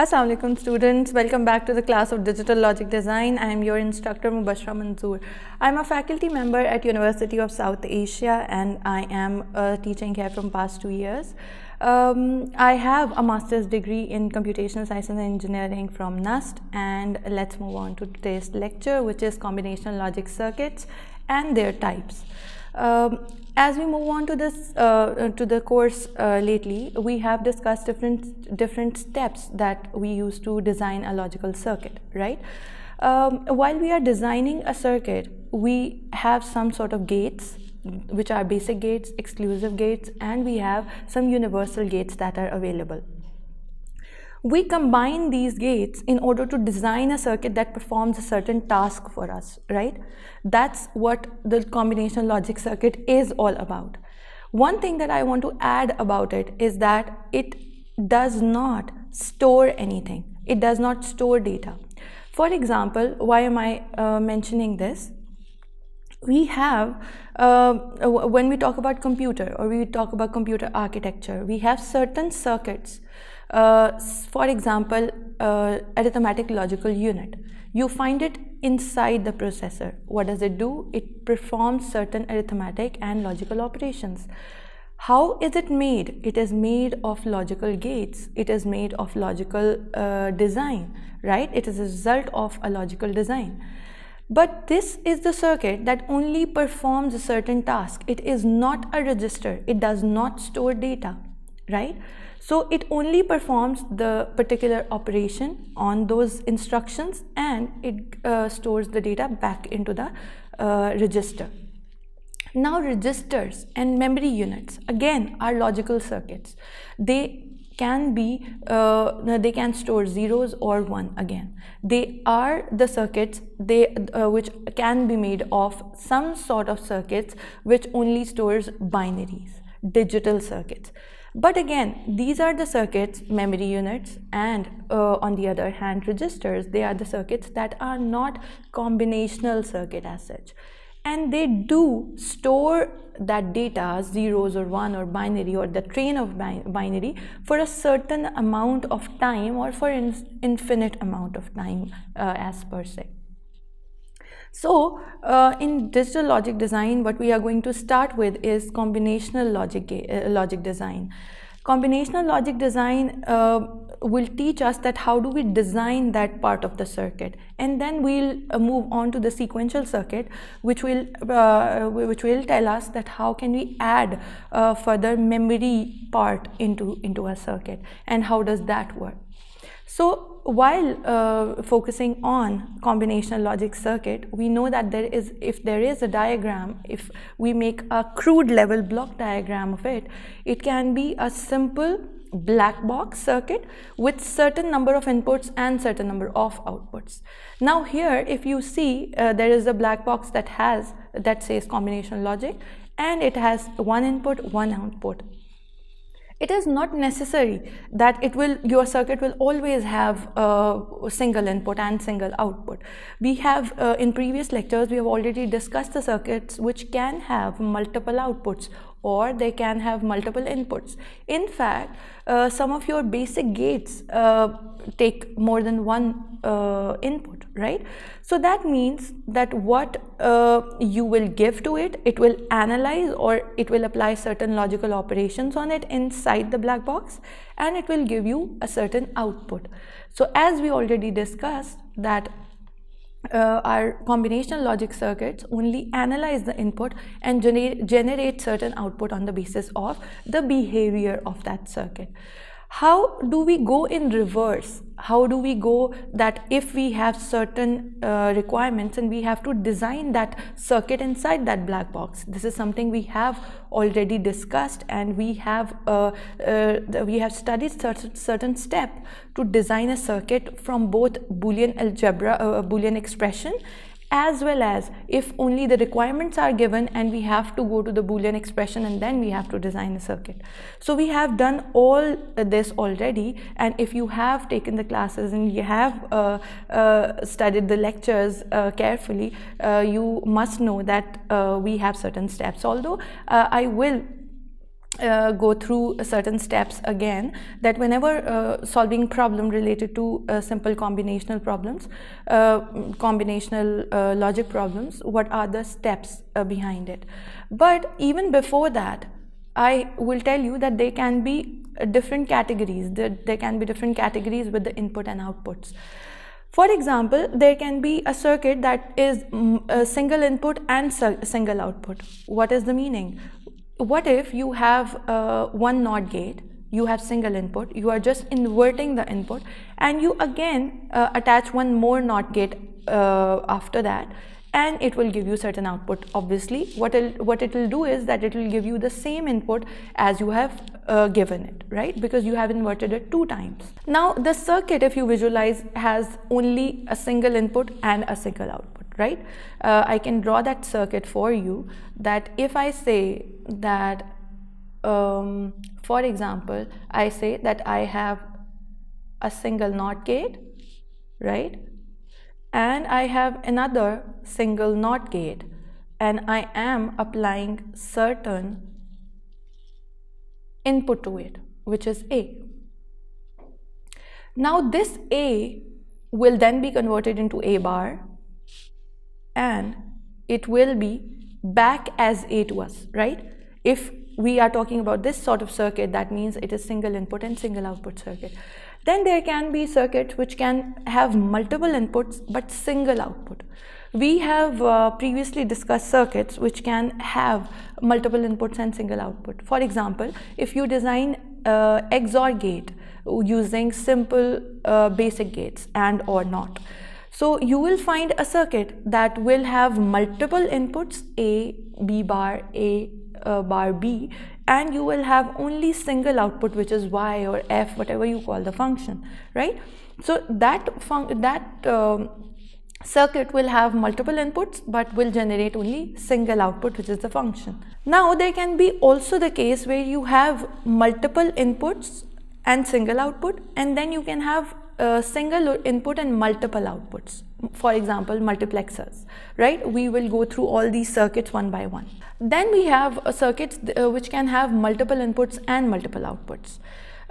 Assalamu alaikum students, welcome back to the class of Digital Logic Design. I am your instructor Mubashra Manzoor. I am a faculty member at University of South Asia and I am uh, teaching here from past two years. Um, I have a master's degree in computational science and engineering from NUST and let's move on to today's lecture which is combinational logic circuits and their types. Um, as we move on to this uh, uh, to the course uh, lately, we have discussed different different steps that we use to design a logical circuit, right? Um, while we are designing a circuit, we have some sort of gates, which are basic gates, exclusive gates, and we have some universal gates that are available, we combine these gates in order to design a circuit that performs a certain task for us, right? That's what the combination logic circuit is all about. One thing that I want to add about it is that it does not store anything. It does not store data. For example, why am I uh, mentioning this? we have uh, uh when we talk about computer or we talk about computer architecture we have certain circuits uh, for example, uh, arithmetic logical unit. You find it inside the processor. What does it do? It performs certain arithmetic and logical operations. How is it made? It is made of logical gates. It is made of logical uh, design, right? It is a result of a logical design. But this is the circuit that only performs a certain task. It is not a register. It does not store data, right? So it only performs the particular operation on those instructions and it uh, stores the data back into the uh, register. Now registers and memory units again are logical circuits. They can be, uh, they can store zeros or one again. They are the circuits they uh, which can be made of some sort of circuits which only stores binaries, digital circuits. But again, these are the circuits, memory units, and uh, on the other hand, registers, they are the circuits that are not combinational circuit as such. And they do store that data, zeros or one or binary or the train of bi binary for a certain amount of time or for in infinite amount of time uh, as per se. So uh, in digital logic design, what we are going to start with is combinational logic, uh, logic design. Combinational logic design uh, will teach us that how do we design that part of the circuit and then we'll uh, move on to the sequential circuit which will uh, which will tell us that how can we add uh, further memory part into into a circuit and how does that work so while uh, focusing on combinational logic circuit, we know that there is, if there is a diagram, if we make a crude level block diagram of it, it can be a simple black box circuit with certain number of inputs and certain number of outputs. Now here, if you see, uh, there is a black box that has, that says combinational logic and it has one input, one output it is not necessary that it will your circuit will always have a single input and single output we have uh, in previous lectures we have already discussed the circuits which can have multiple outputs or they can have multiple inputs. In fact, uh, some of your basic gates uh, take more than one uh, input, right? So that means that what uh, you will give to it, it will analyze or it will apply certain logical operations on it inside the black box and it will give you a certain output. So as we already discussed that uh, our combinational logic circuits only analyze the input and generate certain output on the basis of the behavior of that circuit how do we go in reverse how do we go that if we have certain uh, requirements and we have to design that circuit inside that black box this is something we have already discussed and we have uh, uh, we have studied certain certain step to design a circuit from both boolean algebra uh, boolean expression as well as if only the requirements are given and we have to go to the boolean expression and then we have to design a circuit so we have done all this already and if you have taken the classes and you have uh, uh, studied the lectures uh, carefully uh, you must know that uh, we have certain steps although uh, i will uh, go through certain steps again that whenever uh, solving problem related to uh, simple combinational problems uh, combinational uh, logic problems what are the steps uh, behind it but even before that i will tell you that they can be different categories that there can be different categories with the input and outputs for example, there can be a circuit that is mm, a single input and single output. What is the meaning? what if you have uh, one NOT gate, you have single input, you are just inverting the input and you again uh, attach one more NOT gate uh, after that and it will give you certain output obviously what it'll, what it will do is that it will give you the same input as you have uh, given it right because you have inverted it two times now the circuit if you visualize has only a single input and a single output right uh, i can draw that circuit for you that if i say that, um, for example, I say that I have a single NOT gate, right? And I have another single NOT gate and I am applying certain input to it, which is A. Now this A will then be converted into A bar and it will be back as A to us, right? if we are talking about this sort of circuit, that means it is single input and single output circuit. Then there can be circuits which can have multiple inputs but single output. We have uh, previously discussed circuits which can have multiple inputs and single output. For example, if you design uh, XOR gate using simple uh, basic gates and or not. So you will find a circuit that will have multiple inputs A, B bar, A, uh, bar b and you will have only single output which is y or f whatever you call the function right so that that um, circuit will have multiple inputs but will generate only single output which is the function. Now there can be also the case where you have multiple inputs and single output and then you can have a uh, single input and multiple outputs for example multiplexers right we will go through all these circuits one by one then we have circuits uh, which can have multiple inputs and multiple outputs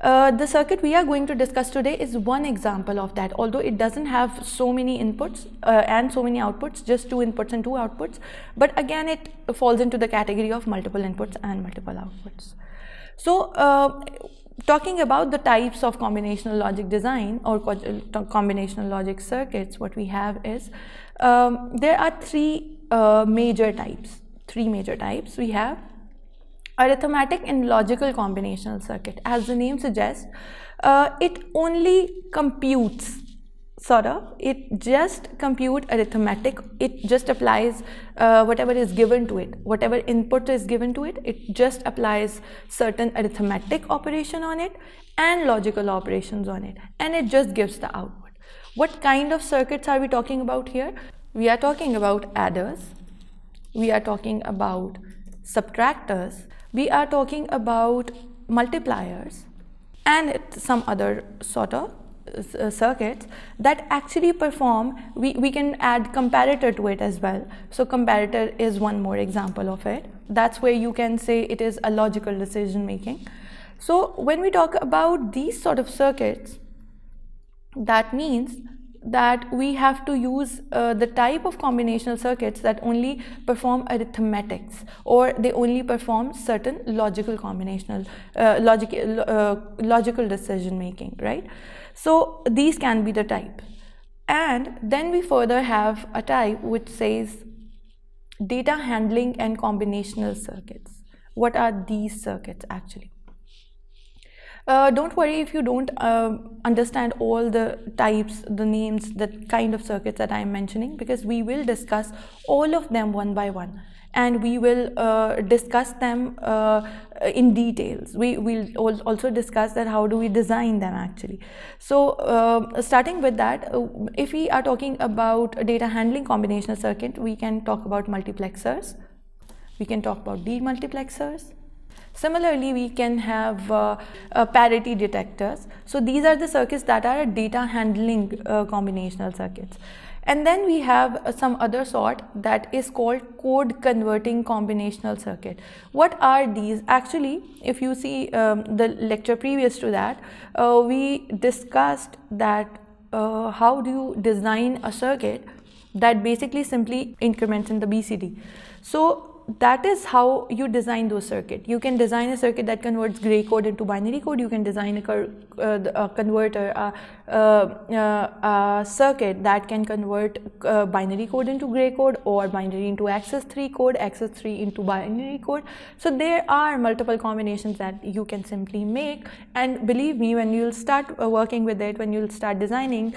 uh, the circuit we are going to discuss today is one example of that although it doesn't have so many inputs uh, and so many outputs just two inputs and two outputs but again it falls into the category of multiple inputs and multiple outputs so uh, talking about the types of combinational logic design or uh, combinational logic circuits, what we have is um, there are three uh, major types. Three major types we have arithmetic and logical combinational circuit. As the name suggests, uh, it only computes sort of it just compute arithmetic it just applies uh, whatever is given to it whatever input is given to it it just applies certain arithmetic operation on it and logical operations on it and it just gives the output what kind of circuits are we talking about here we are talking about adders we are talking about subtractors we are talking about multipliers and some other sort of uh, circuits that actually perform, we, we can add comparator to it as well. So comparator is one more example of it. That's where you can say it is a logical decision making. So when we talk about these sort of circuits, that means that we have to use uh, the type of combinational circuits that only perform arithmetics or they only perform certain logical combinational uh, logic, uh, logical decision making right so these can be the type. And then we further have a type which says data handling and combinational circuits. What are these circuits actually? Uh, don't worry if you don't uh, understand all the types, the names, the kind of circuits that I am mentioning because we will discuss all of them one by one and we will uh, discuss them uh, in details. We will also discuss that how do we design them actually. So uh, starting with that, uh, if we are talking about data handling combinational circuit, we can talk about multiplexers. We can talk about demultiplexers. Similarly, we can have uh, uh, parity detectors. So these are the circuits that are data handling uh, combinational circuits. And then we have uh, some other sort that is called code converting combinational circuit. What are these? Actually, if you see um, the lecture previous to that, uh, we discussed that uh, how do you design a circuit that basically simply increments in the BCD. So that is how you design those circuit. You can design a circuit that converts gray code into binary code. You can design a, uh, a converter, a uh, uh, a circuit that can convert uh, binary code into gray code or binary into access 3 code, access 3 into binary code. So there are multiple combinations that you can simply make and believe me when you'll start working with it, when you'll start designing,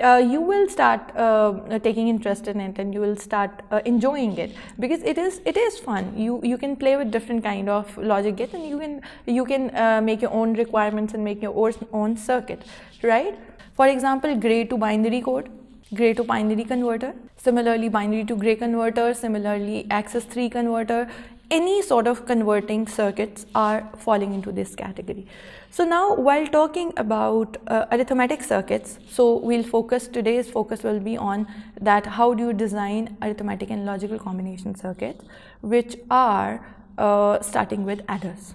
uh, you will start uh, taking interest in it and you will start uh, enjoying it because it is it is fun you you can play with different kind of logic gates, and you can you can make your own requirements and make your own circuit right for example, gray to binary code, gray to binary converter, similarly binary to gray converter, similarly axis 3 converter, any sort of converting circuits are falling into this category. So now while talking about uh, arithmetic circuits, so we'll focus, today's focus will be on that how do you design arithmetic and logical combination circuits which are uh, starting with adders.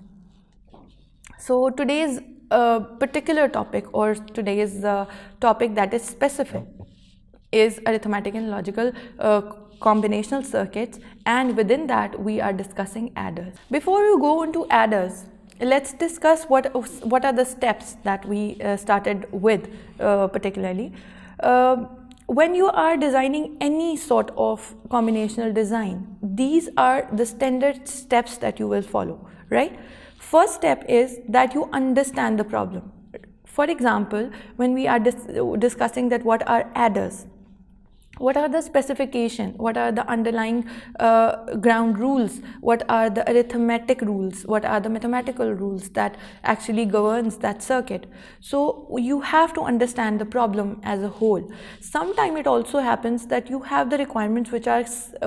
So today's a particular topic or today's uh, topic that is specific is arithmetic and logical uh, combinational circuits and within that we are discussing adders. Before you go into adders, let's discuss what, what are the steps that we uh, started with uh, particularly. Um, when you are designing any sort of combinational design, these are the standard steps that you will follow, right? First step is that you understand the problem. For example, when we are dis discussing that what are adders, what are the specification what are the underlying uh, ground rules what are the arithmetic rules what are the mathematical rules that actually governs that circuit so you have to understand the problem as a whole Sometimes it also happens that you have the requirements which are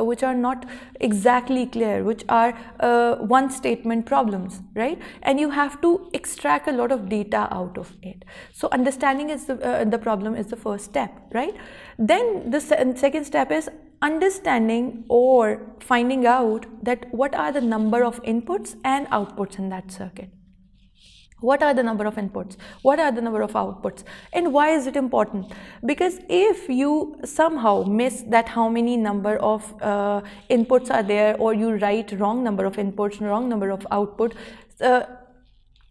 which are not exactly clear which are uh, one statement problems right and you have to extract a lot of data out of it so understanding is the, uh, the problem is the first step right then the second step is understanding or finding out that what are the number of inputs and outputs in that circuit. What are the number of inputs? What are the number of outputs? And why is it important? Because if you somehow miss that how many number of uh, inputs are there or you write wrong number of inputs, wrong number of output, uh,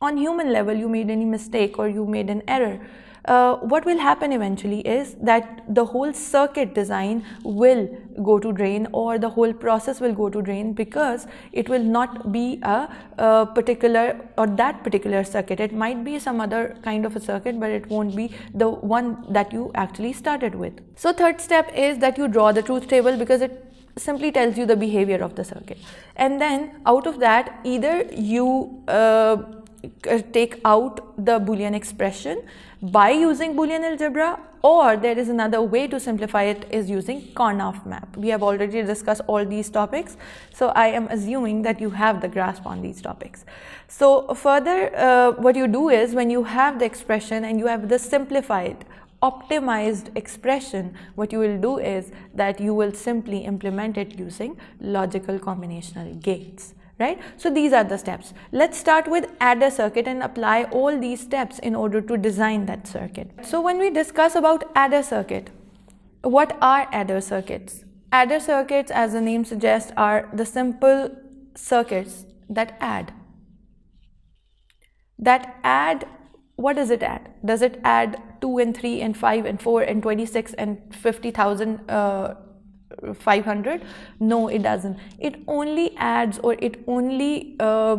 on human level you made any mistake or you made an error uh, what will happen eventually is that the whole circuit design will go to drain or the whole process will go to drain because it will not be a, a particular or that particular circuit. It might be some other kind of a circuit but it won't be the one that you actually started with. So third step is that you draw the truth table because it simply tells you the behavior of the circuit and then out of that either you uh, take out the boolean expression by using Boolean algebra or there is another way to simplify it is using Karnaugh map. We have already discussed all these topics. So I am assuming that you have the grasp on these topics. So further uh, what you do is when you have the expression and you have the simplified optimized expression what you will do is that you will simply implement it using logical combinational gates right? So these are the steps. Let's start with add a circuit and apply all these steps in order to design that circuit. So when we discuss about adder circuit, what are adder circuits? Adder circuits, as the name suggests, are the simple circuits that add. That add, what does it add? Does it add 2 and 3 and 5 and 4 and 26 and 50,000 uh, 500 no it doesn't it only adds or it only uh,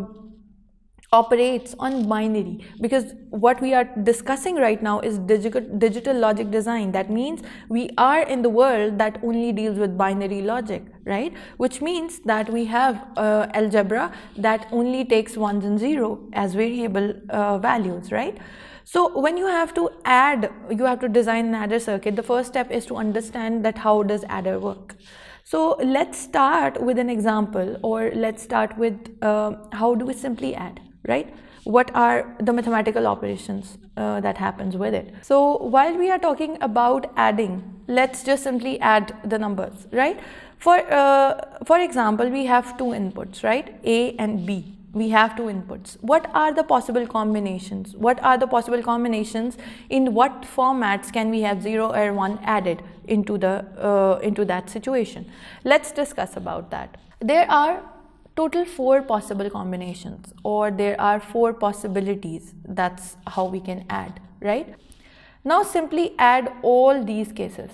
operates on binary because what we are discussing right now is digital digital logic design that means we are in the world that only deals with binary logic right which means that we have uh, algebra that only takes ones and zero as variable uh, values right so when you have to add, you have to design an adder circuit, the first step is to understand that how does adder work. So let's start with an example or let's start with uh, how do we simply add, right? What are the mathematical operations uh, that happens with it? So while we are talking about adding, let's just simply add the numbers, right? For, uh, for example, we have two inputs, right? A and B we have two inputs. What are the possible combinations? What are the possible combinations? In what formats can we have 0 or 1 added into, the, uh, into that situation? Let's discuss about that. There are total four possible combinations or there are four possibilities. That's how we can add, right? Now simply add all these cases.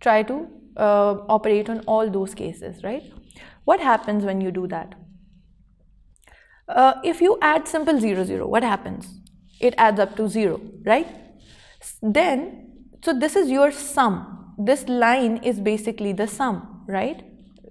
Try to uh, operate on all those cases, right? What happens when you do that? Uh, if you add simple 0, 0, what happens? It adds up to 0, right? Then, so this is your sum. This line is basically the sum, right?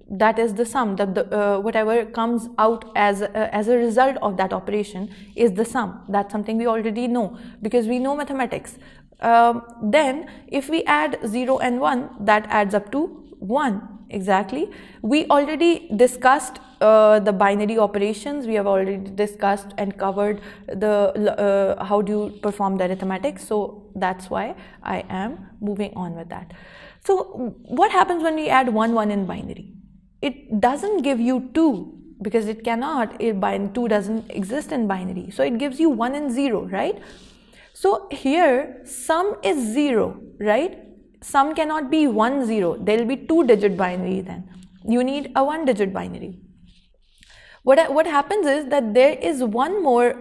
That is the sum, that the, uh, whatever comes out as, uh, as a result of that operation is the sum. That's something we already know because we know mathematics. Um, then, if we add 0 and 1, that adds up to 1, exactly. We already discussed uh, the binary operations. We have already discussed and covered the uh, how do you perform the arithmetic. So that's why I am moving on with that. So what happens when we add 1 1 in binary? It doesn't give you 2 because it cannot, it, 2 doesn't exist in binary. So it gives you 1 and 0, right? So here sum is 0, right? sum cannot be 1 0 there will be two digit binary then you need a one digit binary what what happens is that there is one more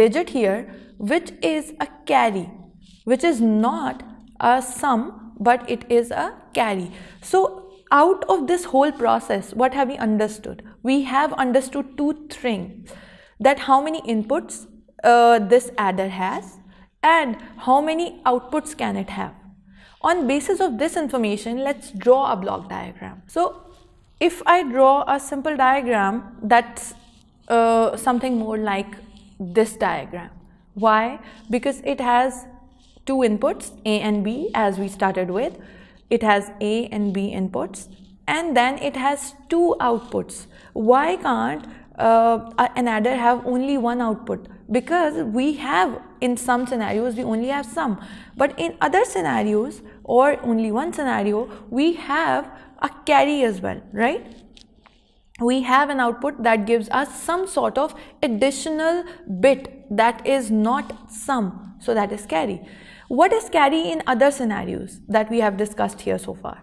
digit here which is a carry which is not a sum but it is a carry so out of this whole process what have we understood we have understood two things that how many inputs uh, this adder has and how many outputs can it have. On basis of this information, let's draw a block diagram. So if I draw a simple diagram that's uh, something more like this diagram. Why? Because it has two inputs A and B as we started with. It has A and B inputs and then it has two outputs. Why can't uh, an adder have only one output? because we have in some scenarios we only have some but in other scenarios or only one scenario we have a carry as well right we have an output that gives us some sort of additional bit that is not sum so that is carry what is carry in other scenarios that we have discussed here so far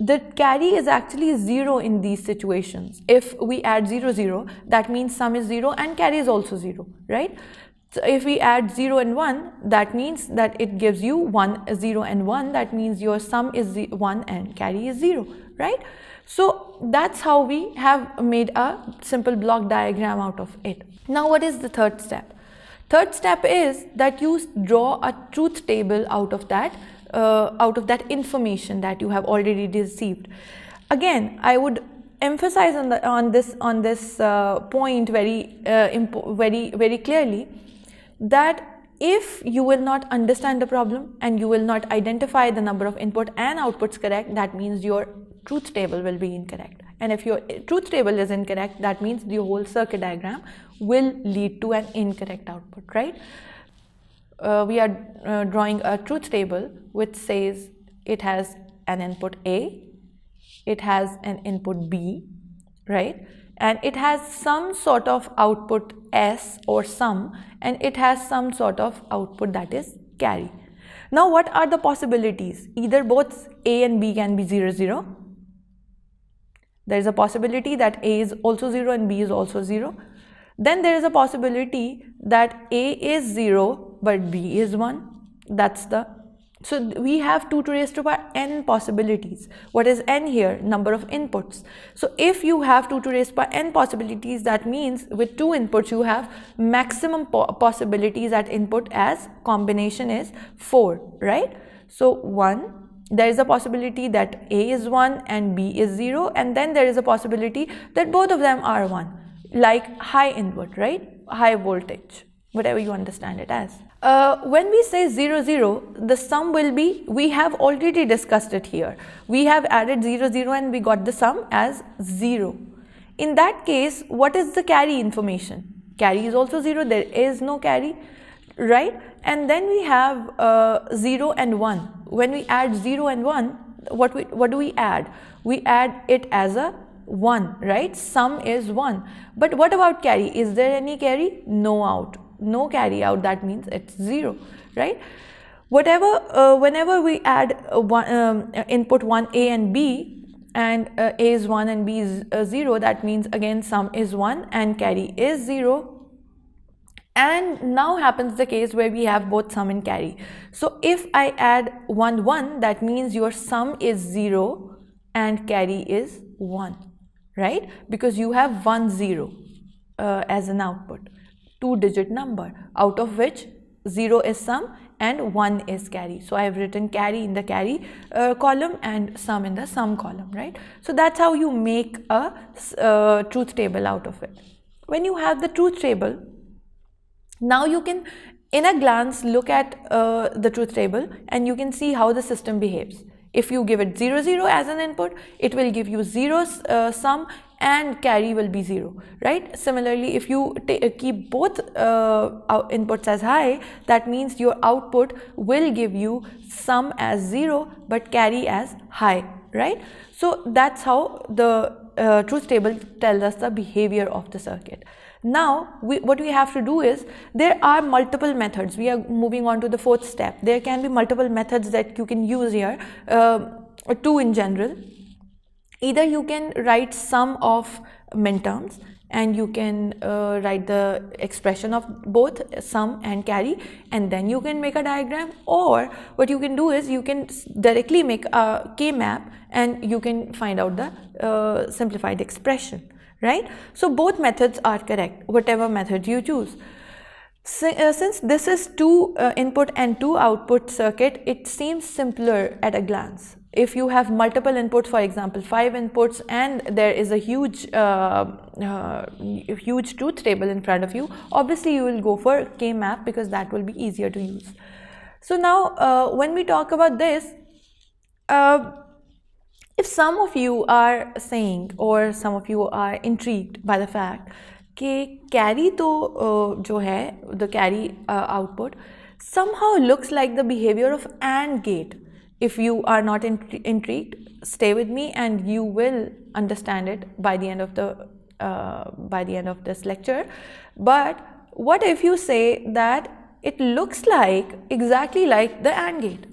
the carry is actually zero in these situations. If we add zero, zero, that means sum is zero and carry is also zero, right? So if we add 0 and 1, that means that it gives you one zero and 1. That means your sum is 1 and carry is 0, right? So that's how we have made a simple block diagram out of it. Now what is the third step? Third step is that you draw a truth table out of that uh, out of that information that you have already received again i would emphasize on, the, on this on this uh, point very uh, very very clearly that if you will not understand the problem and you will not identify the number of input and outputs correct that means your truth table will be incorrect and if your uh, truth table is incorrect that means the whole circuit diagram will lead to an incorrect output right uh, we are uh, drawing a truth table which says it has an input A, it has an input B, right? And it has some sort of output S or sum and it has some sort of output that is carry. Now what are the possibilities? Either both A and B can be 0, 0. There is a possibility that A is also 0 and B is also 0. Then there is a possibility that A is 0 but b is 1 that's the so we have 2 to raise to power n possibilities. What is n here? Number of inputs. So if you have 2 to raise to power n possibilities, that means with 2 inputs you have maximum po possibilities at input as combination is 4, right? So 1, there is a possibility that A is 1 and B is 0 and then there is a possibility that both of them are 1, like high input, right? High voltage, whatever you understand it as. Uh, when we say 0, 0, the sum will be, we have already discussed it here. We have added 0, 0 and we got the sum as 0. In that case, what is the carry information? Carry is also 0, there is no carry, right? And then we have uh, 0 and 1. When we add 0 and 1, what, we, what do we add? We add it as a 1, right? Sum is 1. But what about carry? Is there any carry? No out no carry out that means it's 0 right whatever uh, whenever we add uh, one, um, input 1a and b and uh, a is 1 and b is uh, 0 that means again sum is 1 and carry is 0 and now happens the case where we have both sum and carry so if i add 1 1 that means your sum is 0 and carry is 1 right because you have 1 0 uh, as an output two digit number out of which 0 is sum and 1 is carry. So I have written carry in the carry uh, column and sum in the sum column, right? So that's how you make a uh, truth table out of it. When you have the truth table, now you can in a glance look at uh, the truth table and you can see how the system behaves. If you give it 0, 0 as an input, it will give you 0 uh, sum and carry will be 0, right? Similarly, if you uh, keep both uh, inputs as high, that means your output will give you sum as 0 but carry as high, right? So that's how the uh, truth table tells us the behavior of the circuit. Now, we, what we have to do is, there are multiple methods. We are moving on to the fourth step. There can be multiple methods that you can use here, uh, two in general. Either you can write sum of min terms and you can uh, write the expression of both sum and carry and then you can make a diagram or what you can do is you can directly make a k-map and you can find out the uh, simplified expression right? So both methods are correct, whatever method you choose. Uh, since this is two uh, input and two output circuit, it seems simpler at a glance. If you have multiple inputs, for example, five inputs and there is a huge, uh, uh, huge truth table in front of you, obviously you will go for K-map because that will be easier to use. So now uh, when we talk about this, uh, if some of you are saying or some of you are intrigued by the fact that carry to uh, jo hai, the carry output somehow looks like the behavior of and gate if you are not intrigued stay with me and you will understand it by the end of the uh, by the end of this lecture but what if you say that it looks like exactly like the and gate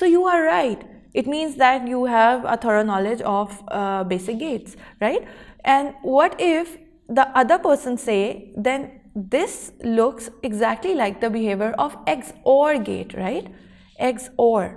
so you are right it means that you have a thorough knowledge of uh, basic gates right and what if the other person say then this looks exactly like the behavior of XOR gate right XOR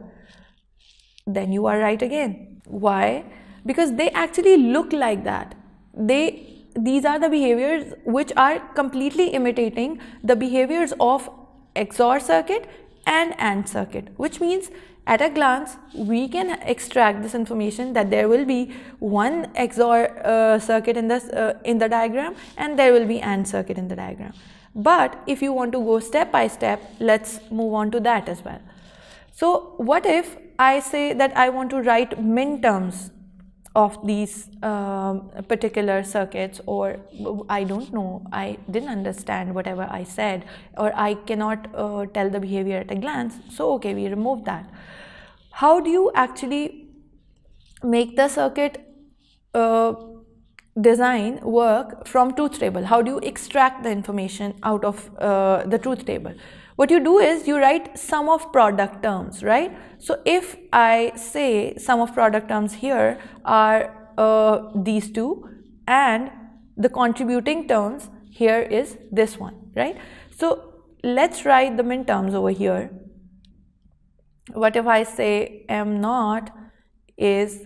then you are right again why because they actually look like that they these are the behaviors which are completely imitating the behaviors of XOR circuit and AND circuit which means at a glance, we can extract this information that there will be one XOR uh, circuit in, this, uh, in the diagram and there will be AND circuit in the diagram. But if you want to go step by step, let's move on to that as well. So what if I say that I want to write min terms of these um, particular circuits or I don't know, I didn't understand whatever I said or I cannot uh, tell the behavior at a glance. So okay, we remove that. How do you actually make the circuit uh, design work from truth table? How do you extract the information out of uh, the truth table? What you do is you write sum of product terms, right? So if I say sum of product terms here are uh, these two and the contributing terms here is this one, right? So let's write the min terms over here. What if I say m0 is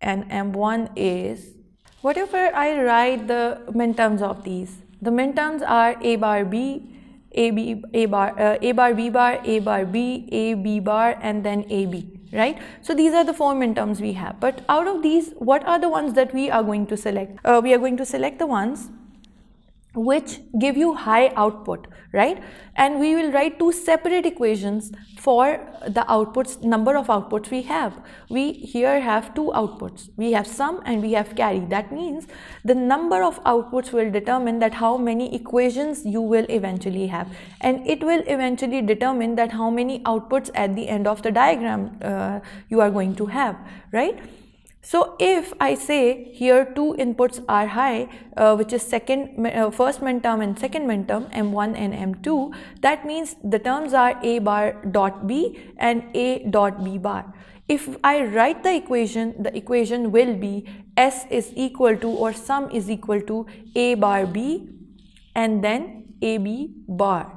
and m1 is whatever I write the min terms of these. The min terms are a bar b, a b a bar uh, a bar b bar a bar b a b bar and then a b right so these are the four minterms we have but out of these what are the ones that we are going to select uh, we are going to select the ones which give you high output, right? And we will write two separate equations for the outputs, number of outputs we have. We here have two outputs. We have sum and we have carry. That means the number of outputs will determine that how many equations you will eventually have. And it will eventually determine that how many outputs at the end of the diagram uh, you are going to have, right? So if I say here two inputs are high, uh, which is second, uh, first minterm and second minterm, M1 and M2, that means the terms are A bar dot B and A dot B bar. If I write the equation, the equation will be S is equal to or sum is equal to A bar B and then AB bar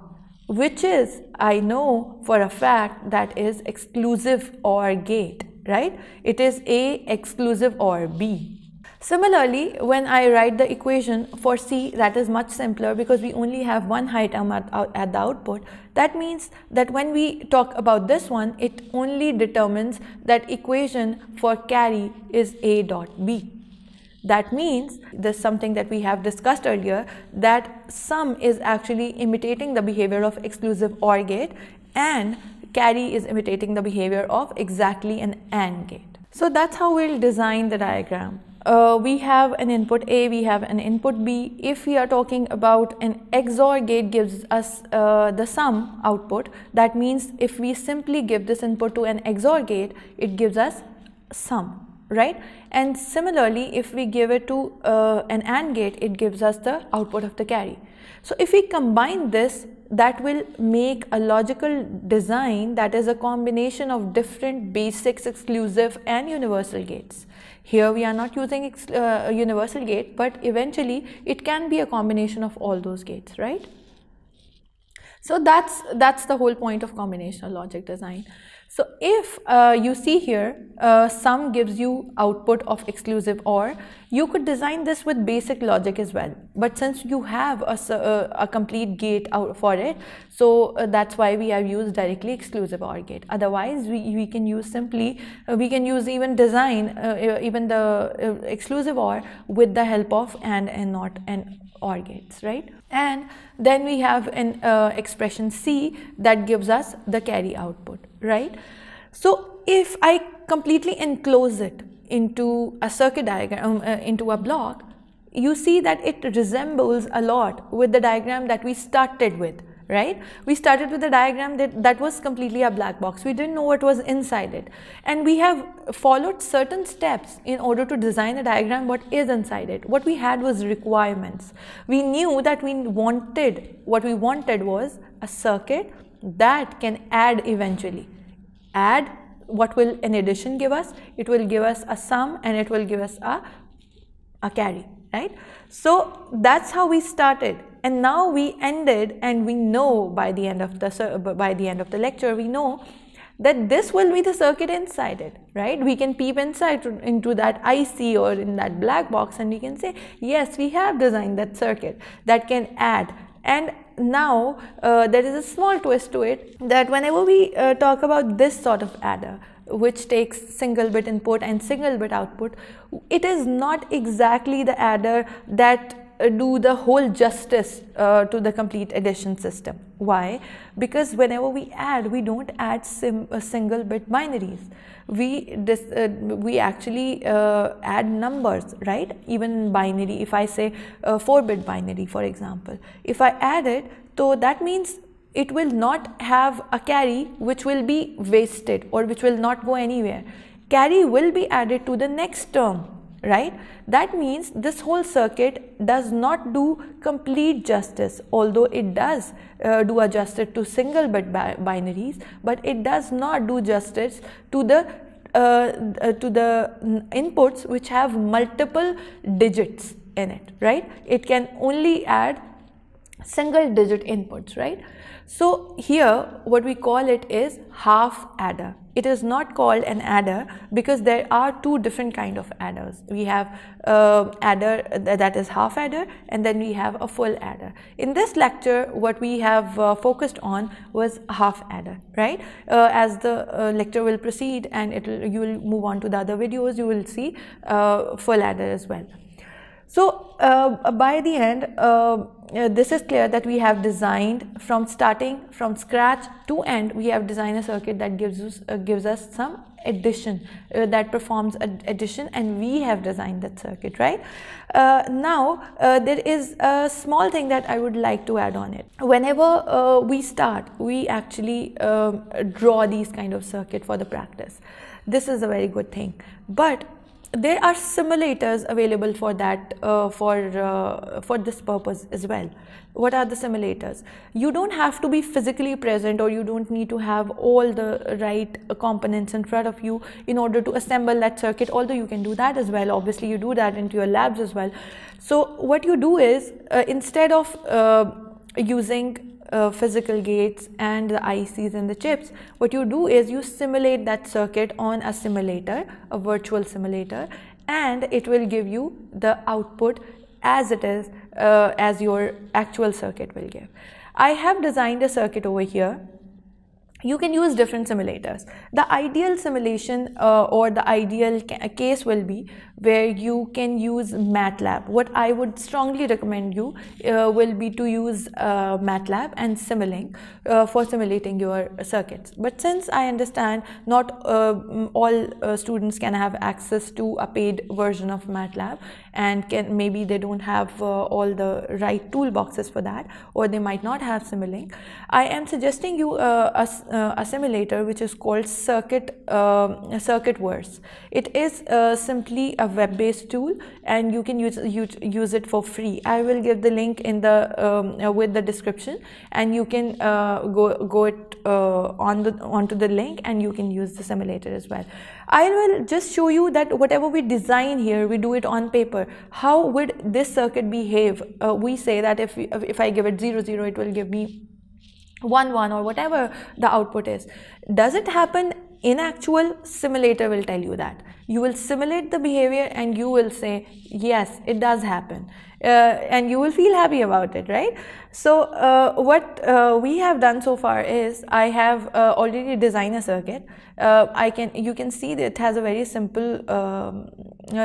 which is I know for a fact that is exclusive OR gate right? It is A exclusive or B. Similarly, when I write the equation for C that is much simpler because we only have one height term at, at the output. That means that when we talk about this one, it only determines that equation for carry is A dot B. That means this is something that we have discussed earlier that sum is actually imitating the behavior of exclusive OR gate and carry is imitating the behavior of exactly an AND gate. So that's how we'll design the diagram. Uh, we have an input A, we have an input B. If we are talking about an XOR gate gives us uh, the sum output, that means if we simply give this input to an XOR gate, it gives us sum, right? And similarly, if we give it to uh, an AND gate, it gives us the output of the carry. So if we combine this, that will make a logical design that is a combination of different basics, exclusive and universal gates. Here we are not using uh, universal gate, but eventually it can be a combination of all those gates, right? So that's, that's the whole point of combinational logic design. So if uh, you see here, uh, sum gives you output of exclusive OR, you could design this with basic logic as well. But since you have a, uh, a complete gate out for it, so uh, that's why we have used directly exclusive OR gate. Otherwise, we, we can use simply, uh, we can use even design, uh, even the exclusive OR with the help of and and not and organs, right? And then we have an uh, expression C that gives us the carry output, right? So if I completely enclose it into a circuit diagram, um, uh, into a block, you see that it resembles a lot with the diagram that we started with, right? We started with a diagram that, that was completely a black box. We didn't know what was inside it. And we have followed certain steps in order to design a diagram what is inside it. What we had was requirements. We knew that we wanted, what we wanted was a circuit that can add eventually. Add what will an addition give us? It will give us a sum and it will give us a, a carry, right? So that's how we started and now we ended and we know by the end of the by the end of the lecture we know that this will be the circuit inside it, right? We can peep inside into that IC or in that black box and we can say, yes, we have designed that circuit that can add. And now uh, there is a small twist to it that whenever we uh, talk about this sort of adder, which takes single bit input and single bit output, it is not exactly the adder that uh, do the whole justice uh, to the complete addition system. Why? Because whenever we add, we don't add sim, uh, single bit binaries. We dis, uh, we actually uh, add numbers, right? Even binary. If I say uh, four bit binary, for example, if I add it, so that means it will not have a carry which will be wasted or which will not go anywhere. Carry will be added to the next term right that means this whole circuit does not do complete justice although it does uh, do a justice to single bit bi binaries but it does not do justice to the uh, uh to the inputs which have multiple digits in it right it can only add single digit inputs right so here what we call it is half adder it is not called an adder because there are two different kind of adders we have uh, adder that is half adder and then we have a full adder in this lecture what we have uh, focused on was half adder right uh, as the uh, lecture will proceed and it will you will move on to the other videos you will see uh, full adder as well so uh, by the end, uh, uh, this is clear that we have designed from starting from scratch to end, we have designed a circuit that gives us, uh, gives us some addition uh, that performs addition and we have designed that circuit, right? Uh, now, there is a small thing that I would like to add on it. Whenever we start, we actually um, draw these kind of circuit for the practice. This is a very good thing. But there are simulators available for that uh, for uh, for this purpose as well what are the simulators you don't have to be physically present or you don't need to have all the right components in front of you in order to assemble that circuit although you can do that as well obviously you do that into your labs as well so what you do is uh, instead of uh, using uh, physical gates and the ICs and the chips, what you do is you simulate that circuit on a simulator, a virtual simulator, and it will give you the output as it is, uh, as your actual circuit will give. I have designed a circuit over here you can use different simulators. The ideal simulation uh, or the ideal ca case will be where you can use MATLAB. What I would strongly recommend you uh, will be to use uh, MATLAB and Simulink uh, for simulating your circuits. But since I understand not uh, all uh, students can have access to a paid version of MATLAB and can, maybe they don't have uh, all the right toolboxes for that or they might not have Simulink. I am suggesting you uh, a, uh, a, simulator which is called Circuit uh, um, CircuitVerse. It is uh, simply a web-based tool and you can use, use, use it for free. I will give the link in the um, uh, with the description and you can uh, go, go it uh, on the, onto the link and you can use the simulator as well. I will just show you that whatever we design here, we do it on paper. How would this circuit behave? we say that if, we, if I give it 0, 0, it will give me 1 1 or whatever the output is does it happen in actual, simulator will tell you that. You will simulate the behavior and you will say, yes, it does happen. Uh, and you will feel happy about it, right? So uh, what uh, we have done so far is I have uh, already designed a circuit. Uh, I can you can see that it has a very simple um,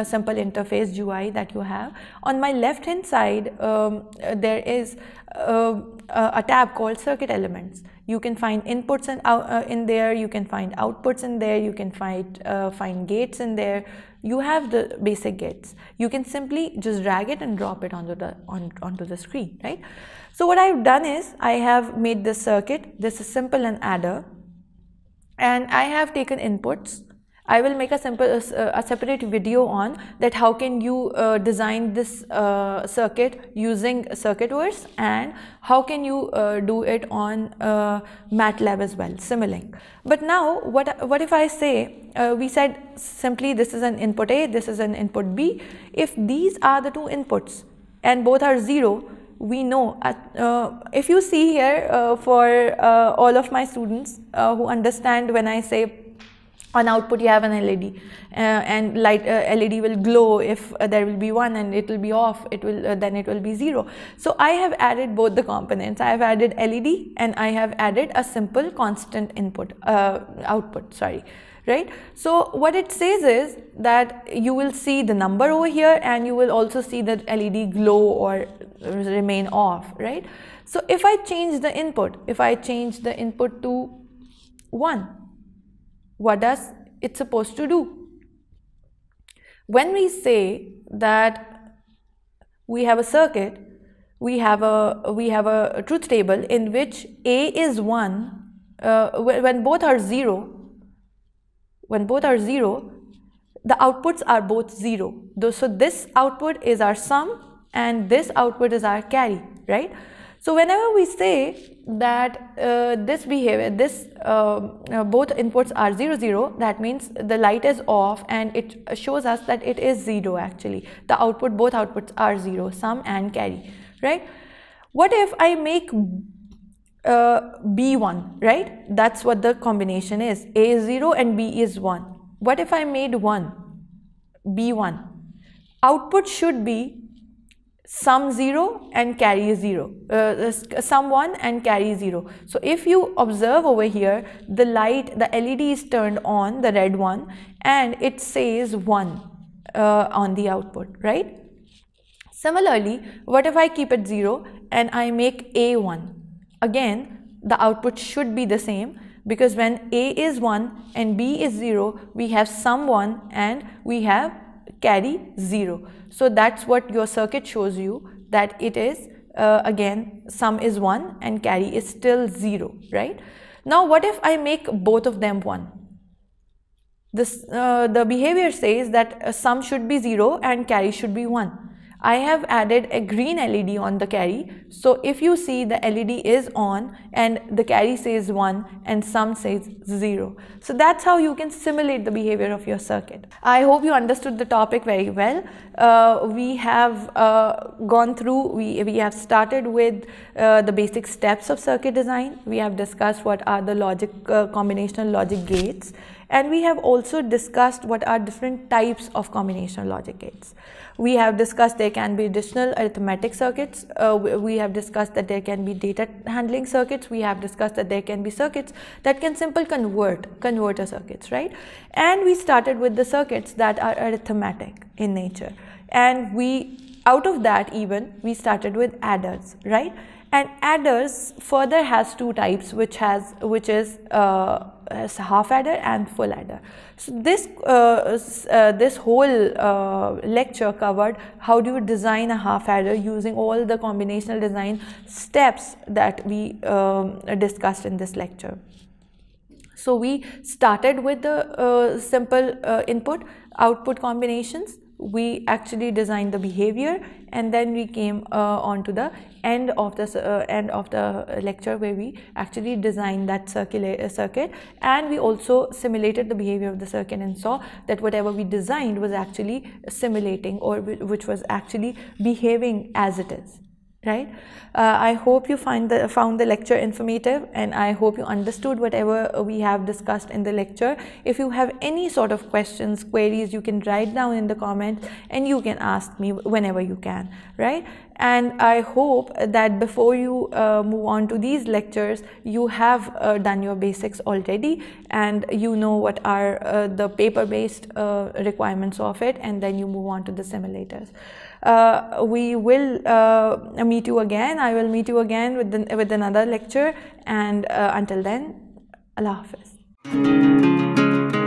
simple interface UI that you have. On my left hand side, um, there is uh, a tab called circuit elements you can find inputs in, uh, in there you can find outputs in there you can find uh, find gates in there you have the basic gates you can simply just drag it and drop it onto the on, onto the screen right so what i've done is i have made this circuit this is simple an adder and i have taken inputs I will make a simple uh, uh, a separate video on that how can you uh, design this uh, circuit using words, and how can you uh, do it on uh, MATLAB as well Simulink. But now what what if I say we said simply this is an input A this is an input B if these are the two inputs and both are 0 we know at, uh, if you see here uh, for uh, all of my students who understand when I say on output you have an LED uh, and light uh, LED will glow if uh, there will be one and it will be off it will uh, then it will be zero so I have added both the components I have added LED and I have added a simple constant input uh, output sorry right so what it says is that you will see the number over here and you will also see the LED glow or remain off right so if I change the input if I change the input to 1 what does it supposed to do? When we say that we have a circuit, we have a we have a truth table in which A is one. Uh, when both are zero, when both are zero, the outputs are both zero. So this output is our sum, and this output is our carry, right? So whenever we say that uh, this behavior, this uh, uh, both inputs are 0, 0, that means the light is off and it shows us that it is 0 actually. The output, both outputs are 0, sum and carry, right? What if I make uh, B1, right? That's what the combination is. A is 0 and B is 1. What if I made 1, B1? Output should be sum 0 and carry 0, uh, sum 1 and carry 0. So if you observe over here, the light, the LED is turned on, the red one, and it says 1 uh, on the output, right? Similarly, what if I keep it 0 and I make A 1? Again, the output should be the same because when A is 1 and B is 0, we have sum 1 and we have carry 0. So that's what your circuit shows you that it is uh, again sum is 1 and carry is still 0 right. Now what if I make both of them 1? This, uh, the behavior says that sum should be 0 and carry should be 1. I have added a green LED on the carry. So if you see the LED is on and the carry says 1 and sum says 0. So that's how you can simulate the behavior of your circuit. I hope you understood the topic very well. Uh, we have uh, gone through, we, we have started with uh, the basic steps of circuit design. We have discussed what are the logic uh, combinational logic gates and we have also discussed what are different types of combinational logic gates. We have discussed there can be additional arithmetic circuits. Uh, we have discussed that there can be data handling circuits. We have discussed that there can be circuits that can simple convert, converter circuits, right? And we started with the circuits that are arithmetic in nature. And we, out of that even, we started with adders, right? and adders further has two types which has which is uh, half adder and full adder. So this uh, uh, this whole uh, lecture covered how do you design a half adder using all the combinational design steps that we um, discussed in this lecture. So we started with the uh, simple uh, input output combinations we actually designed the behavior and then we came uh, on to the end of the uh, end of the lecture where we actually designed that uh, circuit and we also simulated the behavior of the circuit and saw that whatever we designed was actually simulating or which was actually behaving as it is right uh, i hope you find the found the lecture informative and i hope you understood whatever we have discussed in the lecture if you have any sort of questions queries you can write down in the comments and you can ask me whenever you can right and i hope that before you uh, move on to these lectures you have uh, done your basics already and you know what are uh, the paper based uh, requirements of it and then you move on to the simulators uh, we will uh, meet you again. I will meet you again with, the, with another lecture. And uh, until then, Allah Hafiz.